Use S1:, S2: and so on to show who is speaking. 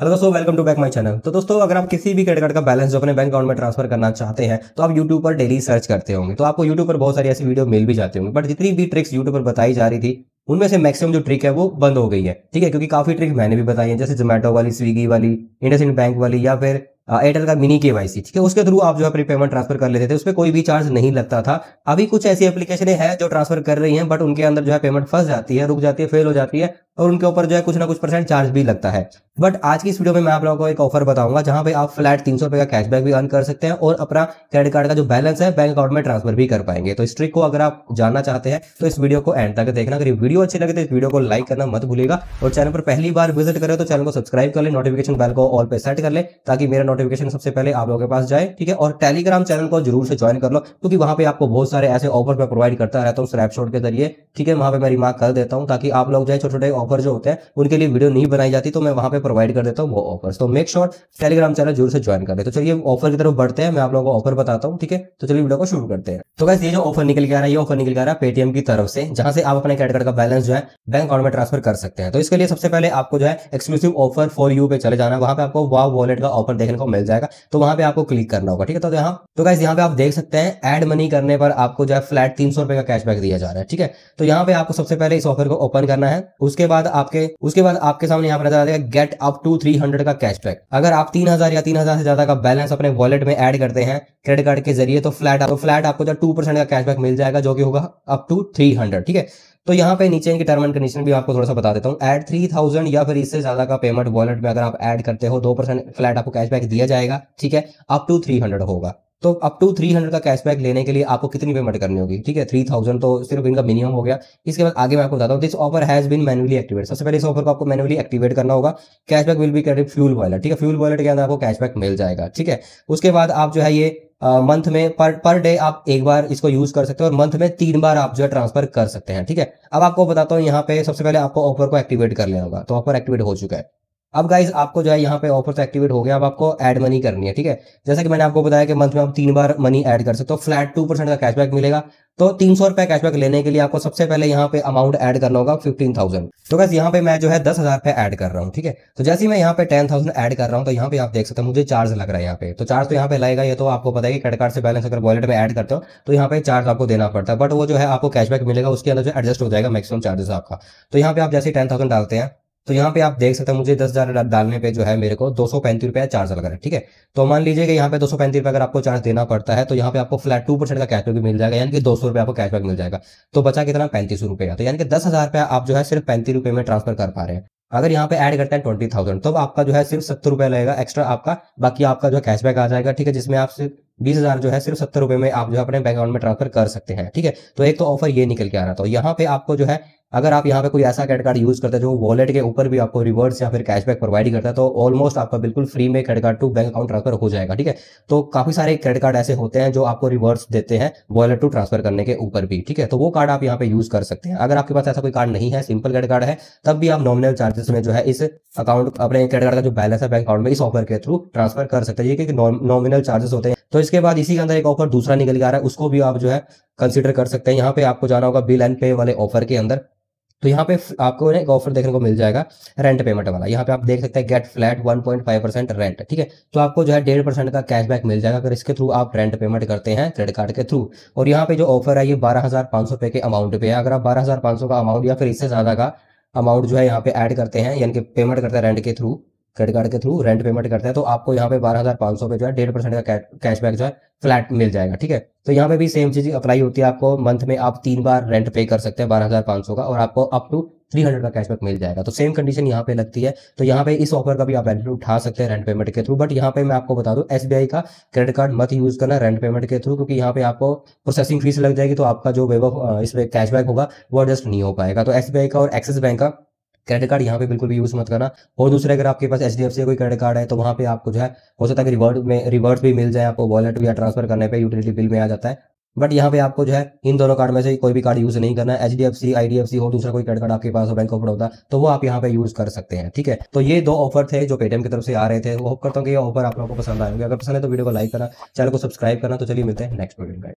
S1: hello दोस्तों welcome to back my channel तो दोस्तों अगर आप किसी भी क्रेडिट कार्ड का बैलेंस जो अपने बैंक अकाउंट में ट्रांसफर करना चाहते हैं तो आप यूट्यूब पर डेली सर्च करते होंगे तो आपको यूट्यूब पर बहुत सारी ऐसी वीडियो मिल भी जाती होंगी बट जितनी भी ट्रिक्स यूट्यूब पर बताई जा रही थी उनमें से मैक्सिमम जो ट्रिक है वो बंद हो गई है ठीक है क्योंकि काफी ट्रिक मैंने भी बताई है जैसे जोमेटो वाली स्विगी वाली इंडस बैंक वाली या फिर एयरटेल का मिनी के वाई ठीक है उसके थ्रू आप जो है पेमेंट ट्रांसफर कर लेते थे उस पर कोई भी चार्ज नहीं लगता था अभी कुछ ऐसी एप्लीकेशन है जो ट्रांसफर कर रही है बट उनके अंदर जो है पेमेंट फंस जाती है रुक जाती है फेल हो जाती है और उनके ऊपर जो है कुछ ना कुछ परसेंट चार्ज भी लगता है बट आज की इस वीडियो में मैं आप लोगों को एक ऑफर बताऊंगा जहां पे आप फ्लैट तीन सौ का कैशबैक भी अर्न कर सकते हैं और अपना क्रेडिट कार्ड का जो बैलेंस है बैंक अकाउंट में ट्रांसफर भी कर पाएंगे तो इस ट्रिक को अगर आप जानना चाहते हैं तो इस वीडियो को एंड तक देखना अगर वीडियो अच्छी लगे तो इस वीडियो को लाइक करना मत भूलेगा और चैनल पर पहली बार विजिट करें तो चैनल को सब्सक्राइब कर ले नोटिफिकेशन बैल को ऑल पे सेट कर ले ताकि मेरा नोटिफिकेशन सबसे पहले आप लोगों के पास जाए ठीक है और टेलीग्राम चैनल को जरूर से ज्वाइन कर लो क्योंकि वहां पर आपको बहुत सारे ऐसे ऑफर मैं प्रोवाइड करता रहता हूँ स्नैपशॉट के जरिए ठीक है वहां पर मैं रिमार्क कर देता हूँ ताकि आप लोग जो है छोटे छोटे ऑफर जो होते हैं उनके लिए वीडियो नहीं बनाई जाती तो मैं वहां पर प्रोवाइड कर देता हूँ वो ऑफर तो मेक श्योर टेलीग्राम चैनल जरूर से ज्वाइन कर ले तो चलिए ऑफर की तरफ बढ़ते हैं मैं आप लोगों को ऑफर बताता हूँ ठीक है तो चलिए वीडियो को शुरू करते हैं तो कैसे ये जो ऑफर निकल के आ रहा है ये ऑफर निकल के आ रहा है पेटीएम की तरफ से जहां से आप अपने क्रेडिट कार्ड का बैलेंस जो है बैंक अकाउंट में ट्रांसफर कर सकते हैं तो इसके लिए सबसे पहले आपको जो है एक्सक्लूसिव ऑफर फॉर यू पे चले जाना है वहां पे आपको वाव वॉलेट का ऑफर देखने को मिल जाएगा तो वहां पे आपको क्लिक करना होगा ठीक है तो यहाँ तो कैसे यहाँ पे आप देख सकते हैं एड मनी करने पर आपको जो है फ्लैट तीन सौ रुपए का कैशबैक दिया जा रहा है ठीक है तो यहाँ पे आपको सबसे पहले इस ऑफर को ओपन करना है उसके बाद बाद आपके उसके बाद आपके सामने यहाँ पर नजर आ जाएगा get up to three hundred का कैशबैक अगर आप तीन हजार या तीन हजार से ज्यादा का बैलेंस अपने वॉलेट में ऐड करते हैं क्रेडिट कार्ड के जरिए तो फ्लैट तो फ्लैट आपको जो टू परसेंट का कैशबैक मिल जाएगा जो कि होगा अप टू थ्री हंड्रेड ठीक है तो यहाँ पे नीचे इनकी टर्म एंड कंडीशन भी आपको थोड़ा सा बता देता हूँ एड थ्री थाउजेंड या फिर इससे ज्यादा का पेमेंट वॉलेट में अगर आप ऐड करते हो दो परसेंट फ्लैट आपको कैशबैक दिया जाएगा ठीक है अप टू थ्री हंड्रेड होगा तो अप टू थ्री हंड्रेड का कैशबैक लेने के लिए आपको कितनी पेमेंट करनी होगी ठीक है थ्री थाउजेंड तो सिर्फ इनका मिनिमम हो गया इसके बाद आगे मैं आपको बताता हूँ this offer has been manually activate सबसे पहले इस ऑफर को आपको मैनुअली एक्टिवेट करना होगा cashback will be credit fuel wallet ठीक है फ्यूल वॉलेट के अंदर आपको कैशबैक मिल जाएगा ठीक है उसके बाद आप जो है ये मंथ uh, में पर पर डे आप एक बार इसको यूज कर सकते हो और मंथ में तीन बार आप जो है ट्रांसफर कर सकते हैं ठीक है अब आपको बताता हूँ यहाँ पे सबसे पहले आपको ऑफर को एक्टिवेट कर लेना होगा तो ऑफर एक्टिवेट हो चुका है अब गाइज आपको जो है यहाँ पे ऑफर्स एक्टिवेट हो गया अब आपको ऐड मनी करनी है ठीक है जैसा कि मैंने आपको बताया कि मंथ में आप तीन बार मनी ऐड कर सकते हो फ्लैट टू परसेंट का कैशबैक मिलेगा तो तीन सौ रुपए कैशबैक लेने के लिए आपको सबसे पहले यहाँ पे अमाउंट ऐड करना होगा फिफ्टीन थाउजेंड तो बस यहाँ पे मैं जो है दस हजार रुपये ऐड कर रहा हूँ ठीक है तो जैसे ही मैं यहाँ पे टेन थाउजेंड ऐड कर रहा हूँ तो यहाँ पे आप देख सकते हैं मुझे चार्ज लग रहा है यहाँ पे तो चार्ज तो यहाँ पे लगेगा ये तो आपको पता है कि क्रेडिट कार्ड से बैलेंस अगर वॉलेट में एड करते हो तो यहाँ पे चार्ज आपको देना पड़ता है बट वो जो है आपको कैशबैक मिलेगा उसके अंदर जो एडजस्ट हो जाएगा मैक्सिमम चार्जेस आपका तो यहाँ पे आप जैसे टेन थाउजेंड डालते हैं तो यहाँ पे आप देख सकते हैं मुझे दस हज़ार डालने पे जो है मेरे को दो सौ पैंतीस रुपया चार्ज लग रहा है ठीक है तो मान लीजिए कि यहाँ पे दो सौ पैंतीस रुपये अगर आपको चार्ज देना पड़ता है तो यहाँ पे आपको फ्लैट टू परसेंट का कैशबैक मिल जाएगा यानी कि दो सौ रुपये आपको कैशबैक मिल जाएगा तो बचा कितना पैंतीस रुपया तो यानी कि दस हज़ार रुपया आप जो है सिर्फ पैंतीस रुपये में ट्रांसफर कर पा रहे हैं अगर यहाँ पे ऐड करते हैं ट्वेंटी थाउजेंड तो आपका जो है सिर्फ सत्तर रुपया लगेगा एक्स्ट्रा आपका बाकी आपका जो है कैशबैक आ जाएगा ठीक है जिसमें आप सिर्फ बीस हजार जो है सिर्फ सत्तर रुपए में आप जो है अपने बैंक अकाउंट में ट्रांसफर कर सकते हैं ठीक है तो एक तो ऑफर ये निकल के आ रहा था तो यहाँ पे आपको जो है अगर आप यहाँ पे कोई ऐसा क्रेडिट कार्ड यूज करते हैं जो वॉलेट के ऊपर भी आपको रिवर्स या फिर कैशबैक प्रोवाइड करता है तो ऑलमोस्ट आपका बिल्कुल फ्री में credit card to bank account transfer हो जाएगा ठीक है तो काफी सारे क्रेडिट कार्ड ऐसे होते हैं जो आपको रिवर्स देते हैं वॉलेट टू ट्रांसफर करने के ऊपर भी ठीक है तो वो कार्ड आप यहाँ पे यूज कर सकते हैं अगर आपके पास ऐसा कोई कार्ड नहीं है सिंपल क्रेडिट कार्ड है तब भी आप नॉमिनल चार्जेस में जो है इस अकाउंट अपने क्रेडिट कार्ड का जो बैलेंस है बैंक अकाउंट में इस ऑफर के थ्रू ट्रांसफर कर सकते हैं ये कि नॉमिनल चार्जेस होते हैं तो इसके बाद इसी के अंदर एक ऑफर दूसरा निकल के आ रहा है उसको भी आप जो है कंसिडर कर सकते हैं यहाँ पे आपको जाना होगा बिल एंड पे वाले ऑफर के अंदर तो यहाँ पे आपको एक ऑफर देखने को मिल जाएगा रेंट पेमेंट वाला यहाँ पे आप देख सकते हैं गेट फ्लैट 1.5 परसेंट रेंट ठीक है तो आपको जो है डेढ़ परसेंट का कैशबैक मिल जाएगा अगर इसके थ्रू आप रेंट पेमेंट करते हैं क्रेडिट कार्ड के थ्रू और यहाँ पे जो ऑफर है ये बारह हजार पांच सौ के अमाउंट पे है अगर आप बारह हजार पांच सौ का अमाउंट या फिर इससे ज्यादा का अमाउंट जो है यहाँ पे ऐड करते हैं यानी कि पेमेंट करते हैं रेंट के थ्रू क्रेडिट कार्ड के थ्रू रेंट पेमेंट करते हैं तो आपको यहाँ पे बारह हज़ार पांच सौ पे जो है डेढ़ परसेंट का कैशबैक जो है फ्लैट मिल जाएगा ठीक है तो यहाँ पे भी सेम चीज़ अप्लाई होती है आपको मंथ में आप तीन बार रेंट पे कर सकते हैं बारह हज़ार पांच सौ का और आपको अप टू थ्री हंड्रेड का कैशबैक मिल जाएगा तो सेम कंडीशन यहाँ पे लगती है तो यहाँ पे इस ऑफर का भी आप बेनिफिट उठा सकते हैं रेंट पेमेंट के थ्रू बट यहाँ पे मैं आपको बता दूँ एस का क्रेडिट कार्ड मत यूज करना रेंट पेमेंट के थ्रू क्योंकि यहाँ पे आपको प्रोसेसिंग फीस लग जाएगी तो आपका जो वेब ऑफ पे कैशबैक होगा वो एडजस्ट नहीं हो पाएगा तो एस का और एक्सिस बैंक का क्रेडिट कार्ड यहाँ पे बिल्कुल भी यूज़ मत करना और दूसरे अगर आपके पास एच डी एफ सी कोई क्रेडिट कार्ड है तो वहाँ पे आपको जो है हो सकता है कि रिवर्ट में रिवर्ट भी मिल जाए आपको वॉलेट या ट्रांसफर करने पे यूटिलिटी बिल में आ जाता है बट यहाँ पे आपको जो है इन दोनों कार्ड में से कोई भी कार्ड यूज़ नहीं करना है H D F C I D F C और दूसरा कोई क्रेडिट कार्ड आपके पास हो बैंक ऑफ बड़ौदा तो वो आप यहाँ पे यूज़ कर सकते हैं ठीक है तो ये दो ऑफर थे जो पेटीएम की तरफ से आ रहे थे होप करता हूँ कि ये ऑफर आप लोगों को पसंद आएंगे अगर पसंद है तो वीडियो को लाइक करना चैनल को सब्सक्राइब करना तो चलिए मिलते हैं नेक्स्ट वीडियो